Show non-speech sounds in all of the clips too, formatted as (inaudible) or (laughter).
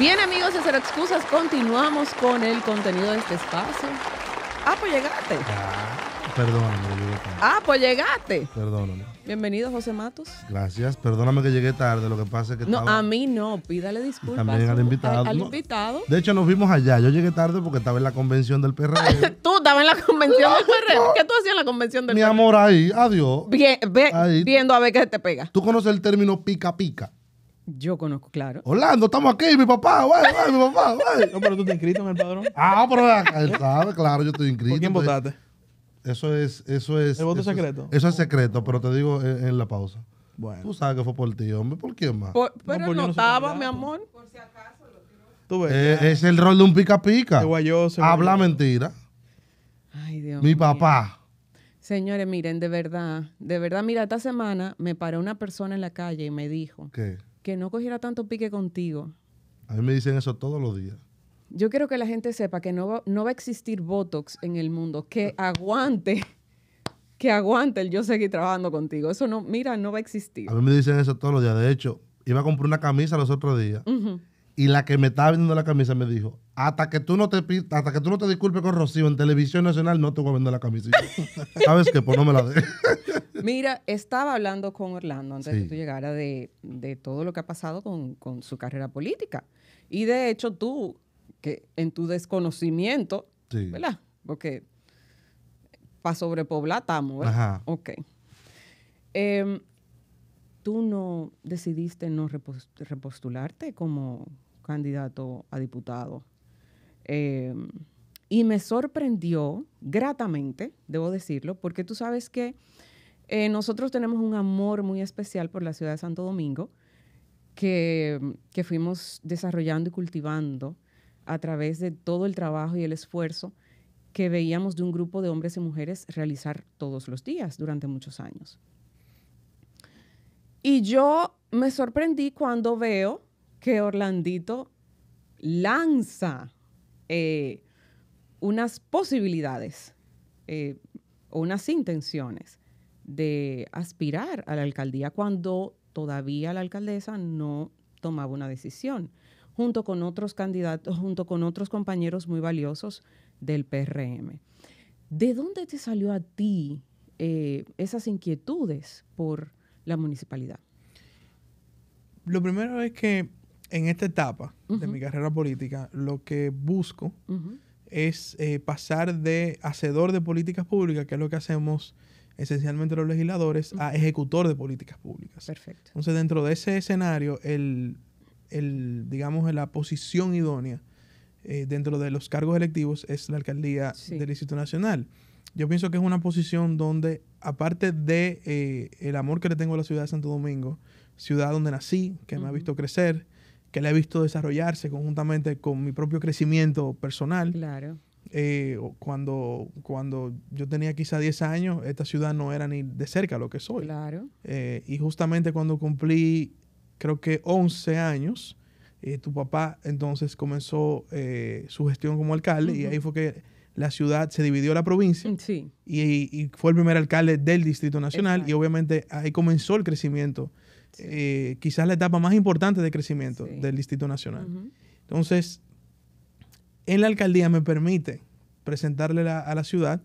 Bien, amigos de Hacer Excusas, continuamos con el contenido de este espacio. Ah, pues llegaste. Ah, perdóname, Ah, pues llegaste. Perdóname. Bienvenido, José Matos. Gracias, perdóname que llegué tarde, lo que pasa es que No, a mí no, pídale disculpas. También al invitado. Al, invitado. De hecho, nos vimos allá. Yo llegué tarde porque estaba en la convención del PRM. (laughs) tú estabas en la convención del PRD. ¿Qué tú hacías en la convención del PRM? Mi amor, ahí, adiós. Bien, viendo a ver qué se te pega. ¿Tú conoces el término pica pica? Yo conozco, claro. Orlando, estamos aquí, mi papá, güey, mi papá, (laughs) güey. No, pero tú te inscrito en el padrón. Ah, pero claro, yo estoy inscrito. ¿Por quién votaste? Eso es, eso es. ¿El voto secreto? eso es secreto, pero te digo eh, en, la pausa. Bueno. Tú sabes que fue por ti, hombre, ¿por quién más? pero no, estaba, mi amor. Por si acaso. lo ves, eh, es el rol de un pica pica. Guayoso, Habla mentira. Ay, Dios Mi papá. Señores, miren, de verdad, de verdad, mira, esta semana me paró una persona en la calle y me dijo. ¿Qué? que no cogiera tanto pique contigo. A mí me dicen eso todos los días. Yo quiero que la gente sepa que no va, no va a existir Botox en el mundo que eh. aguante, que aguante el yo seguir trabajando contigo. Eso no, mira, no va a existir. A mí me dicen eso todos los días. De hecho, iba a comprar una camisa los otros días y la que me estaba vendiendo la camisa me dijo, hasta que tú no te hasta que tú no te disculpes con Rocío en televisión nacional no te voy a vender la camisa. (laughs) ¿Sabes qué? Pues no me la dé. Mira, estaba hablando con Orlando antes de que tú llegara de, todo lo que ha pasado con, su carrera política. Y de hecho tú, que en tu desconocimiento, ¿verdad? Porque para sobrepoblar estamos, ¿verdad? Ajá. Ok. Em, tú no decidiste no repostularte como candidato a diputado. Em, y me sorprendió gratamente, debo decirlo, porque tú sabes que eh, nosotros tenemos un amor muy especial por la ciudad de Santo Domingo que, fuimos desarrollando y cultivando a través de todo el trabajo y el esfuerzo que veíamos de un grupo de hombres y mujeres realizar todos los días durante muchos años. Y yo me sorprendí cuando veo que Orlandito lanza eh, unas posibilidades eh, o unas intenciones de aspirar a la alcaldía cuando todavía la alcaldesa no tomaba una decisión, junto con otros candidatos, junto con otros compañeros muy valiosos del PRM. ¿De dónde te salió a ti eh, esas inquietudes por la municipalidad? Lo primero es que en esta etapa de mi carrera política, lo que busco es eh, pasar de hacedor de políticas públicas, que es lo que hacemos esencialmente los legisladores, a ejecutor de políticas públicas. Perfecto. Entonces, dentro de ese escenario, el, el digamos, la posición idónea eh, dentro de los cargos electivos es la alcaldía del Instituto Nacional. Yo pienso que es una posición donde, aparte de eh, el amor que le tengo a la ciudad de Santo Domingo, ciudad donde nací, que me ha visto crecer, que le he visto desarrollarse conjuntamente con mi propio crecimiento personal. Claro eh, cuando, cuando yo tenía quizá 10 años, esta ciudad no era ni de cerca lo que soy. Claro. Eh, y justamente cuando cumplí, creo que 11 años, eh, tu papá entonces comenzó su gestión como alcalde y ahí fue que la ciudad se dividió la provincia mm, sí. y, fue el primer alcalde del Distrito Nacional y obviamente ahí comenzó el crecimiento, quizás la etapa más importante de crecimiento del Distrito Nacional. Entonces, en la alcaldía me permite presentarle a la ciudad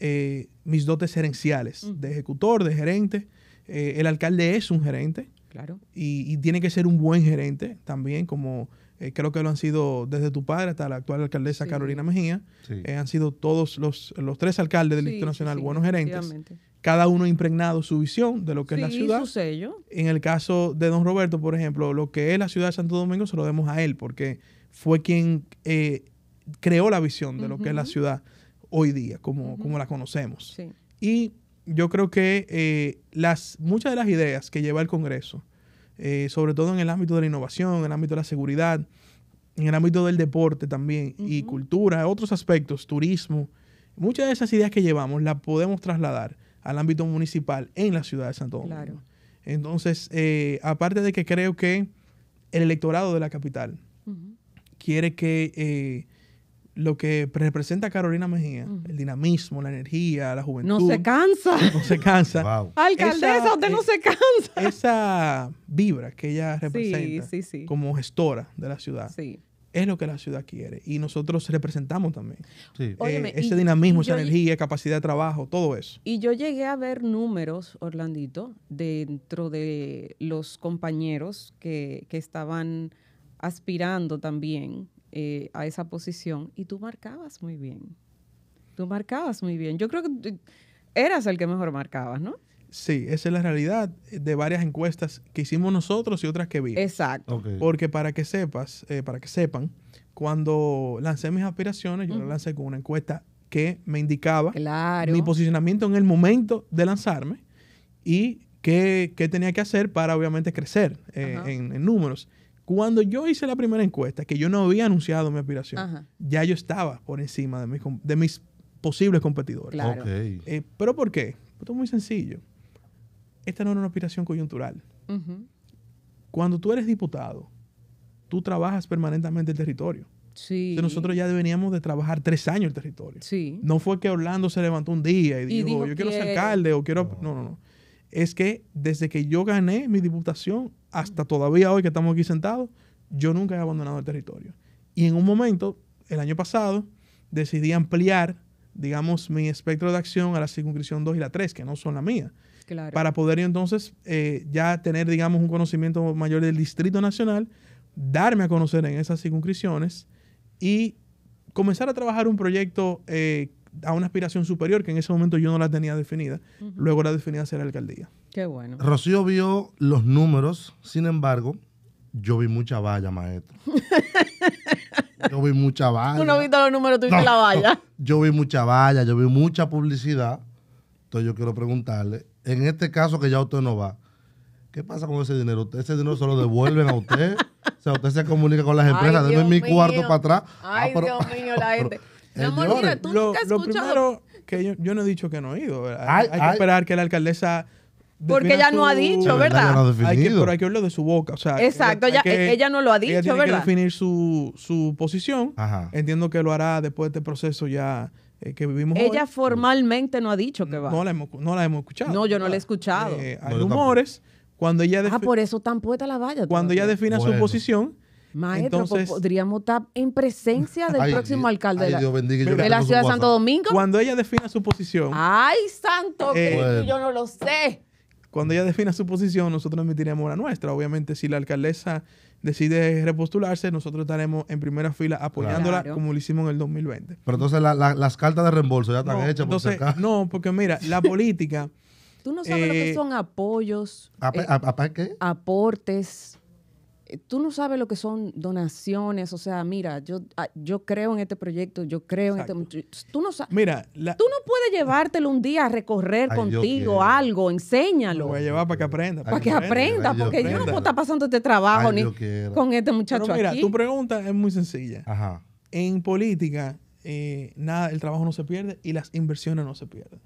eh, mis dotes gerenciales de ejecutor, de gerente. Eh, el alcalde es un gerente. Claro. Y, tiene que ser un buen gerente también, como eh, creo que lo han sido desde tu padre hasta la actual alcaldesa Carolina Mejía. han sido todos los, tres alcaldes del sí, Nacional buenos gerentes. Cada uno impregnado su visión de lo que es la ciudad. sello. En el caso de don Roberto, por ejemplo, lo que es la ciudad de Santo Domingo se lo demos a él, porque fue quien creó la visión de lo que es la ciudad hoy día, como, como la conocemos. Y yo creo que eh, las, muchas de las ideas que lleva el Congreso, eh, sobre todo en el ámbito de la innovación, en el ámbito de la seguridad, en el ámbito del deporte también, y cultura, otros aspectos, turismo, muchas de esas ideas que llevamos las podemos trasladar al ámbito municipal en la ciudad de Santo Domingo. Entonces, eh, aparte de que creo que el electorado de la capital quiere que lo que representa Carolina Mejía, el dinamismo, la energía, la juventud. No se cansa. No se cansa. (laughs) Alcaldesa, usted no se cansa. Esa vibra que ella representa como gestora de la ciudad. Sí. Es lo que la ciudad quiere. Y nosotros representamos también. Eh, ese dinamismo, esa energía, capacidad de trabajo, todo eso. Y yo llegué a ver números, Orlandito, dentro de los compañeros que, que estaban aspirando también eh, a esa posición y tú marcabas muy bien. Tú marcabas muy bien. Yo creo que eras el que mejor marcabas, ¿no? Sí, esa es la realidad de varias encuestas que hicimos nosotros y otras que vi. Exacto. Porque para que sepas, eh, para que sepan, cuando lancé mis aspiraciones, yo lo lancé con una encuesta que me indicaba mi posicionamiento en el momento de lanzarme y qué, tenía que hacer para obviamente crecer eh, en números. Cuando yo hice la primera encuesta, que yo no había anunciado mi aspiración, ya yo estaba por encima de mis, posibles competidores. Eh, ¿Pero por qué? Esto es muy sencillo. Esta no era una aspiración coyuntural. Cuando tú eres diputado, tú trabajas permanentemente el territorio. Sí. Entonces nosotros ya veníamos de trabajar tres años el territorio. Sí. No fue que Orlando se levantó un día y, dijo, yo quiero ser alcalde o quiero... No, no, no es que desde que yo gané mi diputación hasta todavía hoy que estamos aquí sentados, yo nunca he abandonado el territorio. Y en un momento, el año pasado, decidí ampliar, digamos, mi espectro de acción a la circunscripción 2 y la 3, que no son la mía. Para poder entonces eh, ya tener, digamos, un conocimiento mayor del Distrito Nacional, darme a conocer en esas circunscripciones y comenzar a trabajar un proyecto eh, a una aspiración superior que en ese momento yo no la tenía definida. Luego la definí a ser alcaldía. Qué bueno. Rocío vio los números, sin embargo, yo vi mucha valla, maestro. (laughs) yo vi mucha valla. Tú no viste los números, tú viste la valla. (laughs) Yo vi mucha valla, yo vi mucha publicidad. Entonces yo quiero preguntarle, en este caso que ya usted no va, ¿qué pasa con ese dinero? ¿Ese dinero se lo devuelven a usted? O sea, usted se comunica con las empresas, de mi cuarto para atrás. Ah, Ay, Dios mío, la (laughs) gente lo, primero que yo, no he dicho que no he ido. Hay, que esperar que la alcaldesa porque ella no ha dicho, ¿verdad? hay que, pero hay que de su boca. O sea, Exacto, e-, ella, no lo ha dicho, ella tiene que definir su, su posición. Entiendo que lo hará después de este proceso ya eh, que vivimos. Ella formalmente no ha dicho que va. No la hemos, no la hemos escuchado. No, yo no la he escuchado. Eh, hay rumores. Cuando ella ah, por eso tan puesta la valla. Cuando ella defina su posición, Maestro, pues, Entonces, podríamos estar en presencia del próximo alcalde de, la, ciudad de Santo Domingo. Cuando ella defina su posición. ¡Ay, santo! Eh, yo no lo sé. Cuando ella defina su posición, nosotros emitiremos la nuestra. Obviamente, si la alcaldesa decide repostularse, nosotros estaremos en primera fila apoyándola como lo hicimos en el 2020. Pero entonces las cartas de reembolso ya están hechas. por no, porque mira, la (laughs) política... Tú no sabes lo que eh, son apoyos. ¿A, eh, ¿Qué? Aportes eh, tú no sabes lo que son donaciones, o sea, mira, yo, ah, yo creo en este proyecto, yo creo en este... Tú no sabes... Mira, tú no puedes llevártelo un día a recorrer contigo algo, enséñalo. Lo voy a llevar para que aprenda. Para, que, aprenda, porque yo, no puedo estar pasando este trabajo ni con este muchacho Pero mira, tu pregunta es muy sencilla. Ajá. En política, eh, nada, el trabajo no se pierde y las inversiones no se pierden.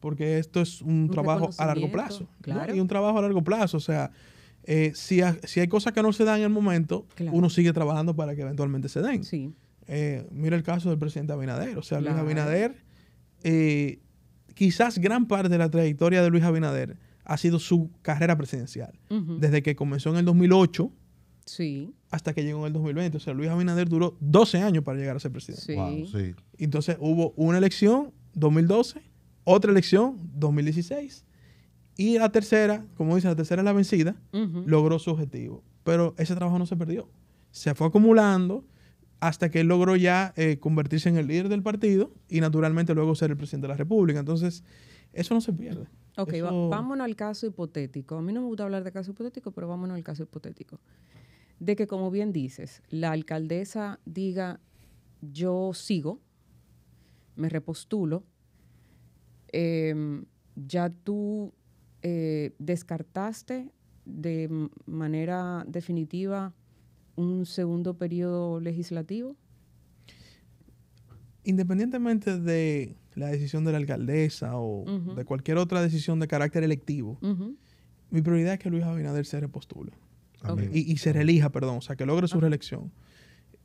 Porque esto es un, trabajo a largo plazo. Y un trabajo a largo plazo, o sea... Eh, si, hay cosas que no se dan en el momento, uno sigue trabajando para que eventualmente se den. Eh, mira el caso del presidente Abinader. O sea, Luis Abinader, eh, quizás gran parte de la trayectoria de Luis Abinader ha sido su carrera presidencial. Desde que comenzó en el 2008 hasta que llegó en el 2020. O sea, Luis Abinader duró 12 años para llegar a ser presidente. Entonces hubo una elección, 2012, otra elección, 2016 y la tercera, como dicen, la tercera es la vencida, logró su objetivo. Pero ese trabajo no se perdió. Se fue acumulando hasta que él logró ya eh, convertirse en el líder del partido y naturalmente luego ser el presidente de la República. Entonces, eso no se pierde. Ok, vámonos al caso hipotético. A mí no me gusta hablar de caso hipotético, pero vámonos al caso hipotético. De que, como bien dices, la alcaldesa diga, yo sigo, me repostulo, em, ya tú eh, descartaste de manera definitiva un segundo periodo legislativo? Independientemente de la decisión de la alcaldesa o de cualquier otra decisión de carácter electivo, mi prioridad es que Luis Abinader se repostule y, se relija, perdón, o sea, que logre su reelección.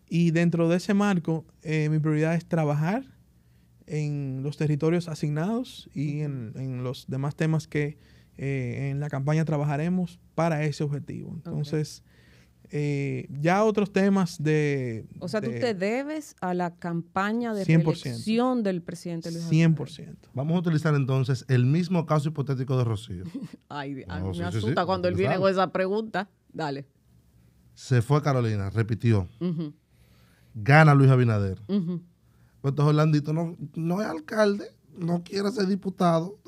Y dentro de ese marco, eh, mi prioridad es trabajar en los territorios asignados y en los demás temas que eh, en la campaña trabajaremos para ese objetivo. Entonces, eh, ya otros temas de... O sea, tú te debes a la campaña de del presidente Luis 100%. 100%. Vamos a utilizar entonces el mismo caso hipotético de Rocío. (laughs) Ay, me asusta cuando él viene con esa pregunta. Dale. Se fue Carolina, repitió. Gana Luis Abinader. pues -huh. Entonces no, no es alcalde, no quiere ser diputado.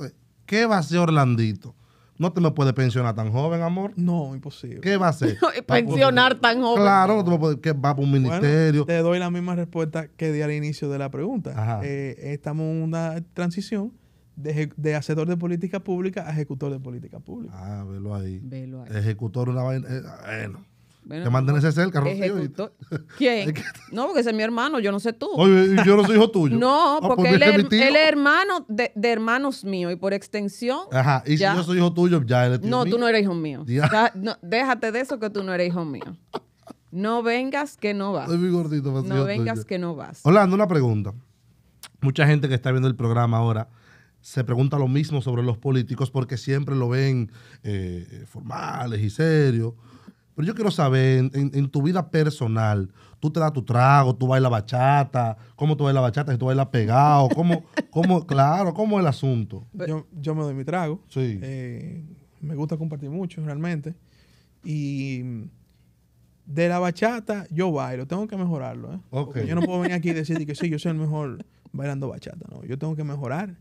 ¿Qué va a ser, Orlandito? No te me puedes pensionar tan joven, amor. No, imposible. ¿Qué va a hacer? (laughs) pensionar tan joven. Claro, no te que va para un ministerio. te doy la misma respuesta que di al inicio de la pregunta. Eh, estamos en una transición de, de, hacedor de política pública a ejecutor de política pública. Ah, velo ahí. Velo ahí. Ejecutor una vaina. Eh, ah, te mandan ese el carro (laughs) ¿Quién? (laughs) no, porque ese es mi hermano, yo no sé tú. Oye, yo no soy hijo tuyo. (laughs) No, ah, pues porque, él, es, hermano de, hermanos míos y por extensión. Ajá, y si yo soy hijo tuyo, ya él es tuyo. No, tú no eres hijo mío. déjate de eso que tú no eres hijo mío. No vengas que no vas. Soy muy gordito, pues, No vengas que no vas. Orlando, una pregunta. Mucha gente que está viendo el programa ahora se pregunta lo mismo sobre los políticos porque siempre lo ven eh, eh, formales y serios pero yo quiero saber, en, tu vida personal, tú te das tu trago, tú bailas bachata, cómo tú bailas bachata, si tú bailas pegado, cómo, (laughs) cómo claro, cómo es el asunto. Yo, yo me doy mi trago. Sí. Eh, me gusta compartir mucho, realmente. Y de la bachata, yo bailo, tengo que mejorarlo. ¿eh? Yo no puedo venir aquí y decir que sí, yo soy el mejor bailando bachata. No, yo tengo que mejorar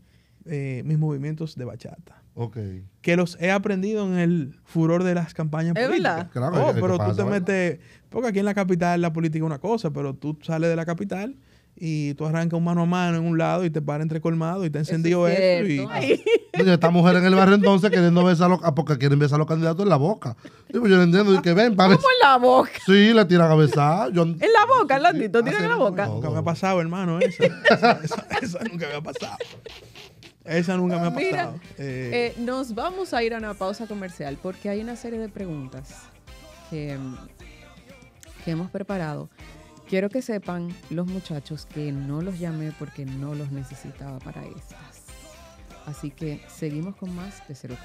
eh, mis movimientos de bachata. Ok. Que los he aprendido en el furor de las campañas políticas. Claro, oh, pero tú te metes, porque aquí en la capital la política es una cosa, pero tú sales de la capital y tú arrancas un mano a mano en un lado y te para entre colmado y te encendido eso. esto y... (laughs) esta mujer en el barrio entonces queriendo besar ah, porque quieren besar a los candidatos en la boca. Yo, yo entiendo, y que ven, ¿Cómo en la boca? Sí, le tiran a besar. (laughs) En la boca, Landito, tiran en la ah, boca. Nunca me ha pasado, hermano, (laughs) eso, eso nunca me ha pasado. Esa nunca me ha ah, pasado. Eh, eh, nos vamos a ir a una pausa comercial porque hay una serie de preguntas mm, que, hemos preparado. Quiero que sepan los muchachos que no los llamé porque no los necesitaba para estas. Así que seguimos con más de Cero